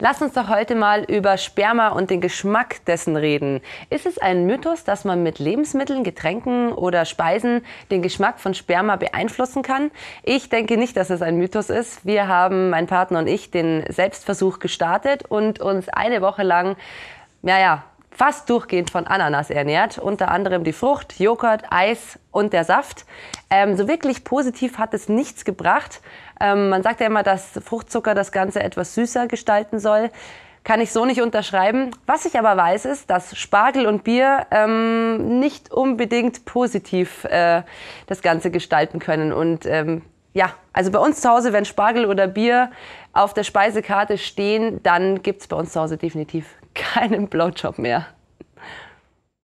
Lass uns doch heute mal über Sperma und den Geschmack dessen reden. Ist es ein Mythos, dass man mit Lebensmitteln, Getränken oder Speisen den Geschmack von Sperma beeinflussen kann? Ich denke nicht, dass es ein Mythos ist. Wir haben, mein Partner und ich, den Selbstversuch gestartet und uns eine Woche lang, naja, fast durchgehend von Ananas ernährt. Unter anderem die Frucht, Joghurt, Eis und der Saft. Ähm, so wirklich positiv hat es nichts gebracht. Ähm, man sagt ja immer, dass Fruchtzucker das Ganze etwas süßer gestalten soll. Kann ich so nicht unterschreiben. Was ich aber weiß, ist, dass Spargel und Bier ähm, nicht unbedingt positiv äh, das Ganze gestalten können. Und ähm, ja, also bei uns zu Hause, wenn Spargel oder Bier auf der Speisekarte stehen, dann gibt es bei uns zu Hause definitiv keinen Blowjob mehr.